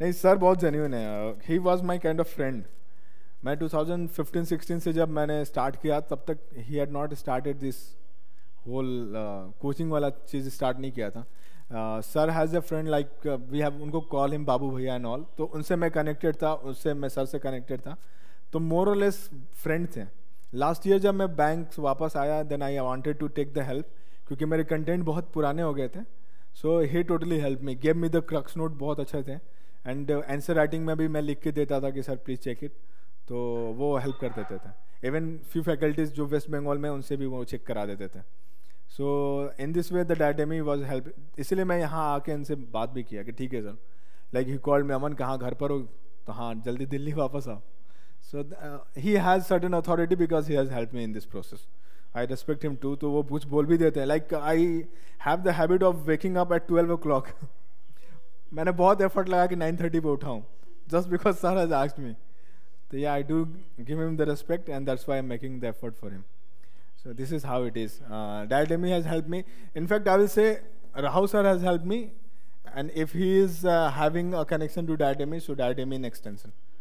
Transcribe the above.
नहीं सर बहुत जेन्यून है he was my kind of friend मैं 2015-16 से जब मैंने स्टार्ट किया तब तक he had not started this whole coaching वाला चीज़ स्टार्ट नहीं किया था sir has a friend like we have उनको call him Babu Bhaiya and all तो उनसे मैं कनेक्टेड था उससे मैं सर से कनेक्टेड था तो मोर और लेस फ्रेंड थे लास्ट ईयर जब मैं बैंक वापस आया then I wanted to take the help क्योंकि मेरे कंटेंट बहुत पुराने हो गए थे so he totally help me gave me the crux note बहुत अच्छे थे एंड आंसर राइटिंग में भी मैं लिख के देता था कि सर प्लीज़ चेक इट तो वो हेल्प कर देते थे इवन फ्यू फैकल्टीज़ जो वेस्ट बंगाल में उनसे भी वो चेक करा देते थे so in this way the Diademy was help इसीलिए मैं यहाँ आके इनसे बात भी किया कि ठीक है सर लाइक ही कॉल्ड में अमन कहाँ घर पर हो तो हाँ जल्दी दिल्ली वापस आओ so he has certain authority because he has help me in this process I respect him too तो वो कुछ बोल भी देते हैं like I have the habit of waking up at twelve o'clock मैंने बहुत एफर्ट लगा कि नाइन थर्टी पर उठाऊँ just because sir has asked me तो ये I do give him the respect and that's why am making the effort for him so this is how it is Diademy has help me in fact I will say Rahu sir has help me and if he is having a connection to Diademy so Diademy in in